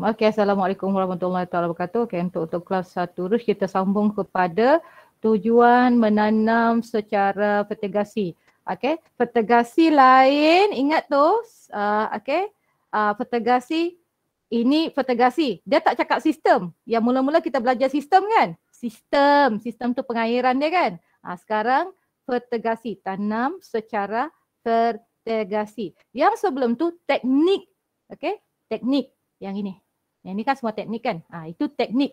Okey, Assalamualaikum warahmatullahi wabarakatuh. Okey, untuk, untuk kelas satu terus kita sambung kepada tujuan menanam secara fertigasi. Okey, fertigasi lain, ingat tu. Uh, Okey, uh, fertigasi ini fertigasi. Dia tak cakap sistem. Yang mula-mula kita belajar sistem kan? Sistem, sistem tu pengairan dia kan? Uh, sekarang fertigasi, tanam secara fertigasi. Yang sebelum tu teknik. Okey, teknik yang ini yang ni kan semua teknik kan. Ha, itu teknik.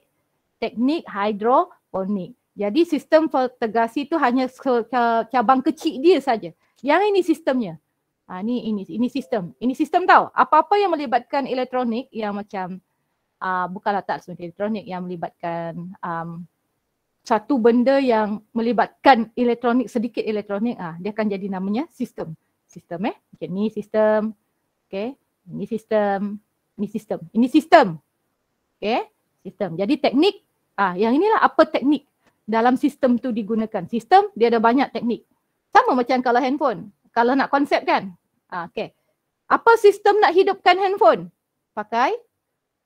Teknik hidroponik. Jadi sistem fertigasi tu hanya cabang kecil dia saja. Yang ini sistemnya. Ha, ni ini ini sistem. Ini sistem tau. Apa-apa yang melibatkan elektronik yang macam uh, bukanlah tak semua elektronik yang melibatkan um, satu benda yang melibatkan elektronik sedikit elektronik ah dia akan jadi namanya sistem. Sistem eh. Okay, ni sistem. Okay. Ini sistem. Ini sistem. Ini sistem okay, sistem. Jadi teknik, ah yang inilah apa teknik dalam sistem tu digunakan. Sistem dia ada banyak teknik. Sama macam kalau handphone. Kalau nak konsep kan? Ah, okay. Apa sistem nak hidupkan handphone? Pakai?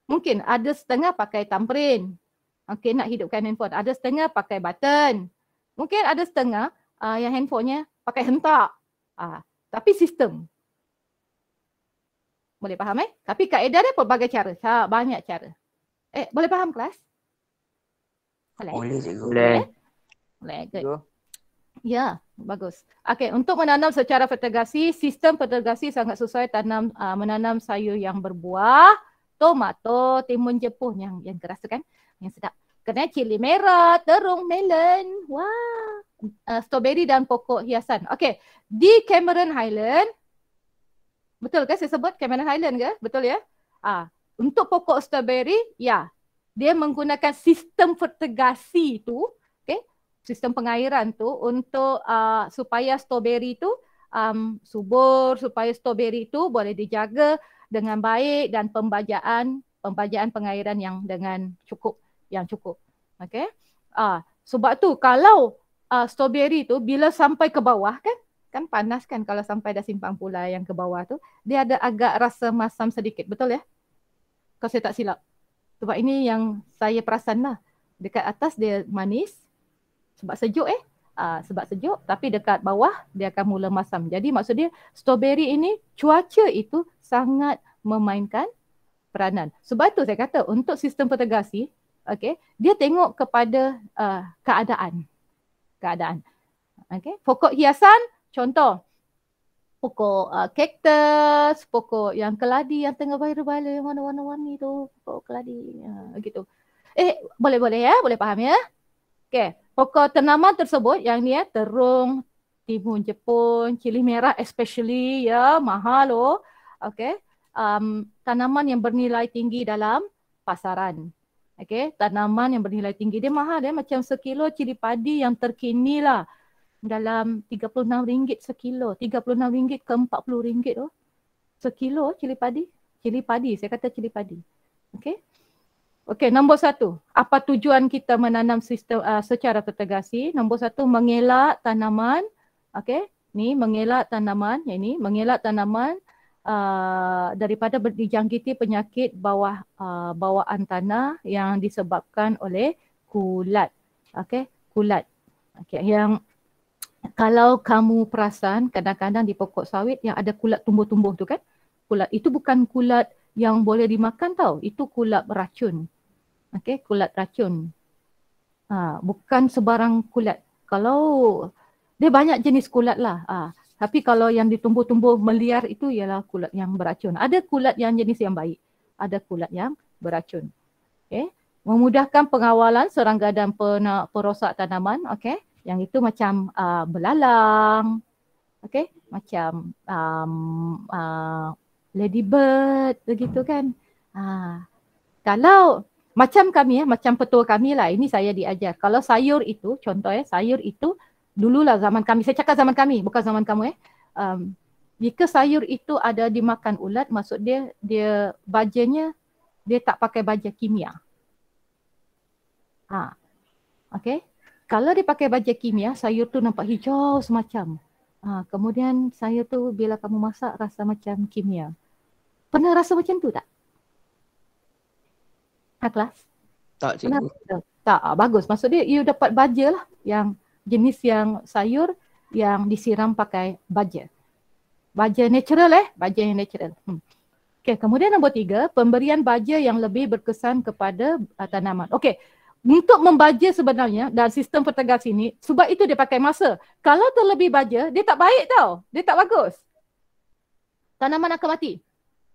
Mungkin ada setengah pakai tamperin. Okay nak hidupkan handphone. Ada setengah pakai button. Mungkin ada setengah uh, yang handphonenya pakai hentak. Ah, tapi sistem. Boleh faham eh? Tapi kaedah dia pelbagai cara. Banyak cara. Eh, boleh faham kelas? Boleh. Boleh, Boleh. Boleh, boleh good. Ya, yeah, bagus. Okey, untuk menanam secara fertigasi, sistem fertigasi sangat sesuai tanam uh, menanam sayur yang berbuah, tomato, timun jepuh yang yang keras kan, yang sedap. Kena cili merah, terung, melon, wah, uh, strawberry dan pokok hiasan. Okey, di Cameron Highland, betul ke saya sebut Cameron Highland ke? Betul ya? Ah, uh, untuk pokok strawberry, ya, dia menggunakan sistem fertigasi itu, okay, sistem pengairan tu untuk uh, supaya strawberry tu um, subur, supaya strawberry tu boleh dijaga dengan baik dan pembajaan pembajaan pengairan yang dengan cukup yang cukup. Okey. Ah, sebab tu kalau uh, strawberry tu bila sampai ke bawah kan kan panas kan kalau sampai dah simpang pula yang ke bawah tu dia ada agak rasa masam sedikit betul ya kalau saya tak silap. Sebab ini yang saya perasan lah. Dekat atas dia manis. Sebab sejuk eh. Uh, sebab sejuk tapi dekat bawah dia akan mula masam. Jadi maksud dia strawberry ini cuaca itu sangat memainkan peranan. Sebab itu saya kata untuk sistem petegasi, okay, dia tengok kepada uh, keadaan. Keadaan. Okay. Pokok hiasan, contoh, pokok uh, cactus, pokok yang keladi yang tengah viral-viral yang warna-warni tu, pokok keladi uh, gitu. Eh, boleh-boleh ya, boleh faham ya? Okey, pokok tanaman tersebut yang ni ya, terung, timun Jepun, cili merah especially ya, mahal loh. Okey. Um, tanaman yang bernilai tinggi dalam pasaran. Okey, tanaman yang bernilai tinggi dia mahal ya, macam sekilo cili padi yang terkini lah dalam RM36 sekilo, RM36 ke RM40 tu. Sekilo cili padi. Cili padi, saya kata cili padi. okey okey nombor satu. Apa tujuan kita menanam sistem uh, secara tertegasi? Nombor satu, mengelak tanaman. okey ni mengelak tanaman. Yang ni, mengelak tanaman uh, daripada dijangkiti penyakit bawah uh, bawaan tanah yang disebabkan oleh kulat. okey kulat. okey yang kalau kamu perasan kadang-kadang di pokok sawit yang ada kulat tumbuh-tumbuh tu kan kulat itu bukan kulat yang boleh dimakan tau itu kulat racun okay kulat racun ha, bukan sebarang kulat kalau dia banyak jenis kulat lah ha, tapi kalau yang ditumbuh-tumbuh meliar itu ialah kulat yang beracun ada kulat yang jenis yang baik ada kulat yang beracun Okay, memudahkan pengawalan serangga dan perosak tanaman okay? Yang itu macam uh, belalang, okay? Macam um, uh, ladybird, begitu kan? Uh, kalau macam kami ya, macam petua kami lah. Ini saya diajar. Kalau sayur itu, contoh ya, sayur itu dululah zaman kami. Saya cakap zaman kami, bukan zaman kamu eh. Um, jika sayur itu ada dimakan ulat, maksud dia, dia bajanya, dia tak pakai baja kimia. Ha. Okay kalau dia pakai baja kimia, sayur tu nampak hijau semacam. Ha, kemudian sayur tu bila kamu masak rasa macam kimia. Pernah rasa macam tu tak? Ha, kelas? Tak, cikgu. Pernah, tak, ah, bagus. Maksud dia, you dapat baja lah yang jenis yang sayur yang disiram pakai baja. Baja natural eh, baja yang natural. Hmm. Okay, kemudian nombor tiga, pemberian baja yang lebih berkesan kepada uh, tanaman. Okay, untuk membaja sebenarnya dan sistem pertegas ini sebab itu dia pakai masa. Kalau terlebih baja, dia tak baik tau. Dia tak bagus. Tanaman akan mati.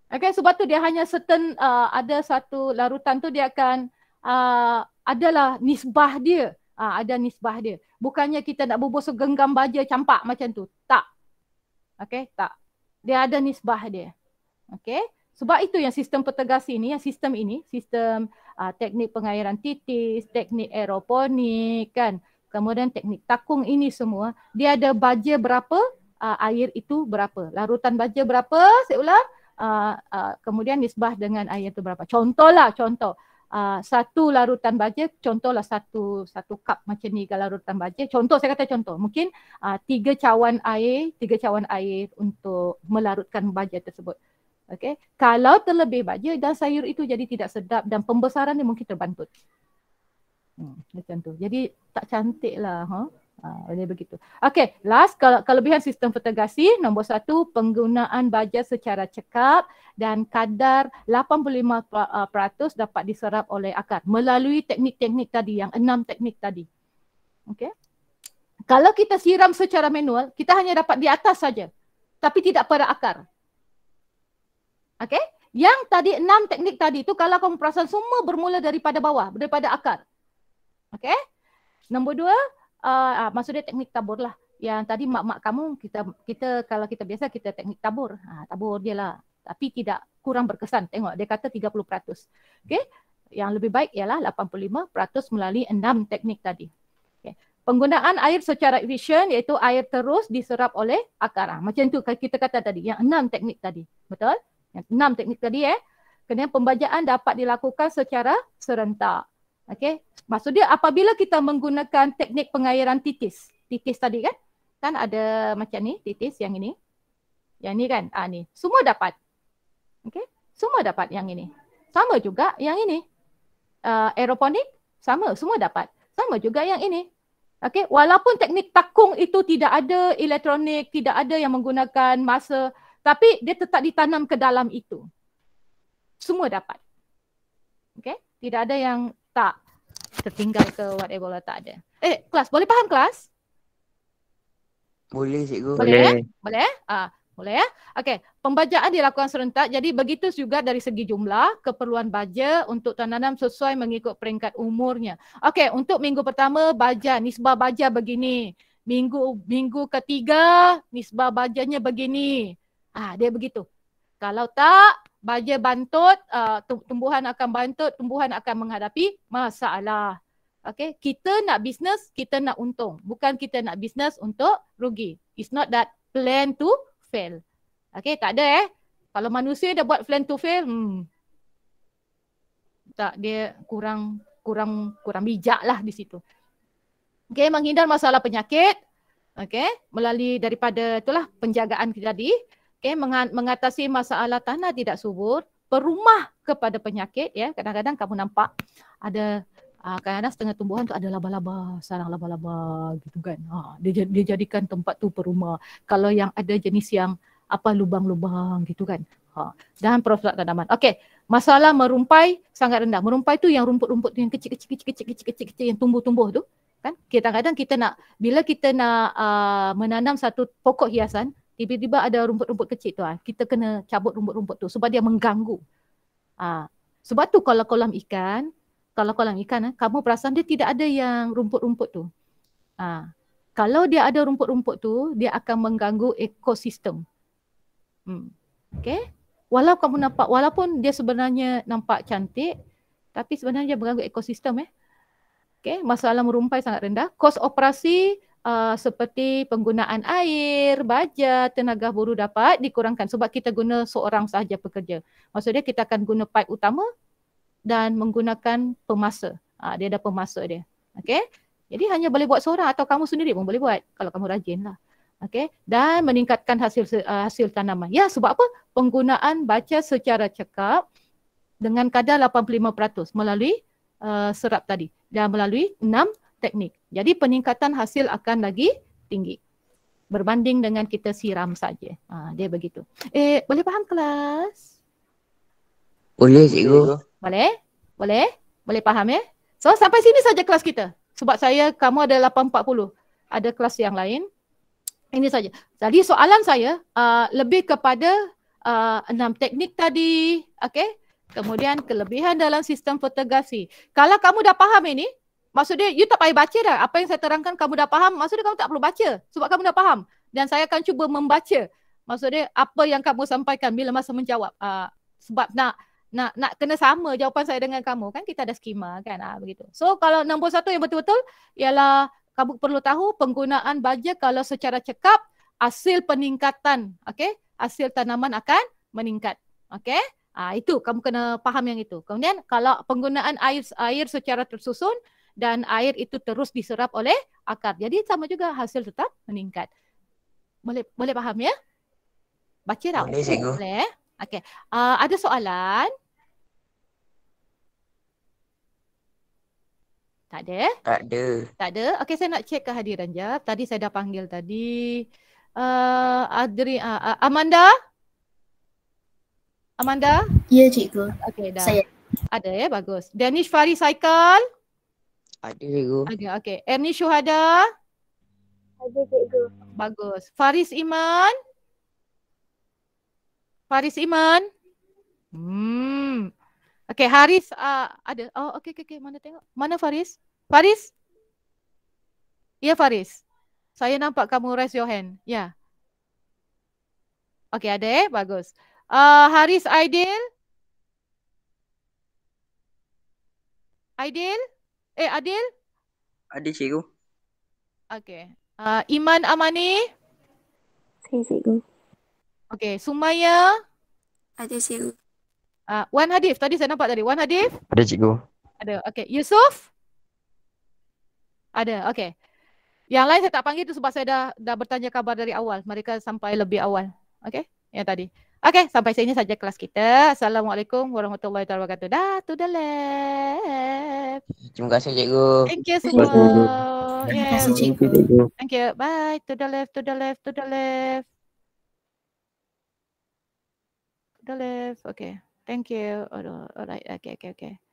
Okay, sebab tu dia hanya certain uh, ada satu larutan tu dia akan uh, adalah nisbah dia. Uh, ada nisbah dia. Bukannya kita nak bubur segenggam baja campak macam tu. Tak. Okay, tak. Dia ada nisbah dia. Okay. Sebab itu yang sistem petegas ini, yang sistem ini, sistem uh, teknik pengairan titis, teknik aeroponik kan, kemudian teknik takung ini semua, dia ada baja berapa, uh, air itu berapa, larutan baja berapa, saya ulang, uh, uh, kemudian nisbah dengan air itu berapa. Contohlah, contoh. Uh, satu larutan baja, contohlah satu satu cup macam ni kalau larutan baja. Contoh saya kata contoh, mungkin uh, tiga cawan air, tiga cawan air untuk melarutkan baja tersebut. Okay. Kalau terlebih baja dan sayur itu jadi tidak sedap dan pembesaran dia mungkin terbantut. Hmm, macam tu. Jadi tak cantik lah. Huh? Ha, ha dia begitu. Okay, last kalau kelebihan sistem fotogasi. Nombor satu, penggunaan baja secara cekap dan kadar 85% dapat diserap oleh akar melalui teknik-teknik tadi, yang enam teknik tadi. Okay. Kalau kita siram secara manual, kita hanya dapat di atas saja tapi tidak pada akar. Okay? Yang tadi enam teknik tadi itu kalau kamu perasan semua bermula daripada bawah, daripada akar. Okay? Nombor dua, uh, ah, maksud teknik tabur lah. Yang tadi mak-mak kamu, kita kita kalau kita biasa kita teknik tabur. Ha, tabur dia lah. Tapi tidak kurang berkesan. Tengok, dia kata 30%. Okay? Yang lebih baik ialah 85% melalui enam teknik tadi. Okay. Penggunaan air secara efisien iaitu air terus diserap oleh akar. Ha, macam tu kita kata tadi, yang enam teknik tadi. Betul? Yang enam teknik tadi eh. Kemudian pembajaan dapat dilakukan secara serentak. Okey. Maksud dia apabila kita menggunakan teknik pengairan titis. Titis tadi kan. Kan ada macam ni titis yang ini. Yang ni kan. Ah ni. Semua dapat. Okey. Semua dapat yang ini. Sama juga yang ini. Uh, aeroponik sama. Semua dapat. Sama juga yang ini. Okey. Walaupun teknik takung itu tidak ada elektronik, tidak ada yang menggunakan masa tapi dia tetap ditanam ke dalam itu. Semua dapat. Okay? Tidak ada yang tak tertinggal ke whatever lah tak ada. Eh, kelas. Boleh faham kelas? Boleh, cikgu. Boleh. Ya? Boleh? Ya? Ah, boleh, ya? boleh ya? Okay. Pembajaan dilakukan serentak. Jadi begitu juga dari segi jumlah, keperluan baja untuk tanam sesuai mengikut peringkat umurnya. Okay. Untuk minggu pertama, baja. Nisbah baja begini. Minggu minggu ketiga, nisbah bajanya begini. Ah dia begitu. Kalau tak baja bantut uh, tumbuhan akan bantut tumbuhan akan menghadapi masalah. Okay kita nak bisnes kita nak untung bukan kita nak bisnes untuk rugi. It's not that plan to fail. Okay tak ada eh. Kalau manusia dah buat plan to fail, hmm. tak dia kurang kurang kurang bijak lah di situ. Okay menghindar masalah penyakit. Okay melalui daripada itulah penjagaan kita tadi eh mengatasi masalah tanah tidak subur perumah kepada penyakit ya kadang-kadang kamu nampak ada uh, kadang-kadang setengah tumbuhan tu ada laba-laba sarang laba-laba gitu kan ha dia dia jadikan tempat tu perumah kalau yang ada jenis yang apa lubang-lubang gitu kan ha dan profesor tanaman okey masalah merumpai sangat rendah merumpai tu yang rumput-rumput tu yang kecil-kecil kecil-kecil kecil-kecil kecil yang tumbuh-tumbuh tu kan kita kadang-kadang kita nak bila kita nak uh, menanam satu pokok hiasan tiba-tiba ada rumput-rumput kecil tu ah kita kena cabut rumput-rumput tu sebab dia mengganggu ah sebab tu kalau kolam ikan kalau kolam ikan eh, kamu perasan dia tidak ada yang rumput-rumput tu ah kalau dia ada rumput-rumput tu dia akan mengganggu ekosistem hmm okey walau kamu nampak walaupun dia sebenarnya nampak cantik tapi sebenarnya dia mengganggu ekosistem eh Okay? masalah merumpai sangat rendah kos operasi uh, seperti penggunaan air, baja, tenaga buru dapat dikurangkan sebab kita guna seorang sahaja pekerja. Maksudnya kita akan guna pipe utama dan menggunakan pemasa. Uh, dia ada pemasa dia. Okey. Jadi hanya boleh buat seorang atau kamu sendiri pun boleh buat kalau kamu rajinlah. Okey. Dan meningkatkan hasil uh, hasil tanaman. Ya, sebab apa? Penggunaan baja secara cekap dengan kadar 85% melalui uh, serap tadi dan melalui 6 teknik. Jadi peningkatan hasil akan lagi tinggi berbanding dengan kita siram saja. Ha, dia begitu. Eh, boleh faham kelas? Boleh, cikgu. Boleh? Boleh? Boleh faham ya? Eh? So, sampai sini saja kelas kita. Sebab saya, kamu ada 8.40. Ada kelas yang lain. Ini saja. Jadi soalan saya uh, lebih kepada uh, enam teknik tadi. Okay? Kemudian kelebihan dalam sistem fotografi. Kalau kamu dah faham ini, Maksud dia you tak payah baca dah. Apa yang saya terangkan kamu dah faham. Maksud dia kamu tak perlu baca sebab kamu dah faham. Dan saya akan cuba membaca. Maksud dia apa yang kamu sampaikan bila masa menjawab. Uh, sebab nak nak nak kena sama jawapan saya dengan kamu kan kita ada skema kan ah, begitu. So kalau nombor satu yang betul-betul ialah kamu perlu tahu penggunaan baja kalau secara cekap hasil peningkatan okay? hasil tanaman akan meningkat okay? ah, itu kamu kena faham yang itu. Kemudian kalau penggunaan air air secara tersusun dan air itu terus diserap oleh akar. Jadi sama juga hasil tetap meningkat. Boleh boleh faham ya? Baca tak? Boleh cikgu. Boleh. Eh? Okey. Uh, ada soalan? Tak ada? Eh? Tak ada. Tak ada. Okey saya nak cek kehadiran je. Tadi saya dah panggil tadi. Uh, Adri, uh, uh, Amanda? Amanda? Ya cikgu. Okey dah. Saya. Ada ya bagus. Danish Fari Cycle? Ada cikgu. Ada okey. Erni Syuhada. Ada cikgu. Bagus. Faris Iman. Faris Iman. Hmm. Okey, Haris uh, ada. Oh, okey okey okey. Mana tengok? Mana Faris? Faris? Ya, Faris. Saya nampak kamu raise your hand. Ya. Yeah. Okey, ada eh. Bagus. Uh, Haris Aidil. Aidil? Eh Adil? Ada cikgu. Okey. Uh, Iman Amani? Saya cikgu. Okey, Sumaya? Ada cikgu. Uh, Wan Hadif, tadi saya nampak tadi. Wan Hadif? Ada cikgu. Ada. Okey, Yusuf? Ada. Okey. Yang lain saya tak panggil tu sebab saya dah dah bertanya kabar dari awal. Mereka sampai lebih awal. Okey? Yang tadi. Okay, sampai sini saja kelas kita. Assalamualaikum warahmatullahi wabarakatuh. Dah, to the lab. Terima kasih, cikgu. Thank you semua. Terima kasih, cikgu. Thank you. Bye. To the left, to the left, to the left. To the left. Okay. Thank you. Alright. Okay, okay, okay.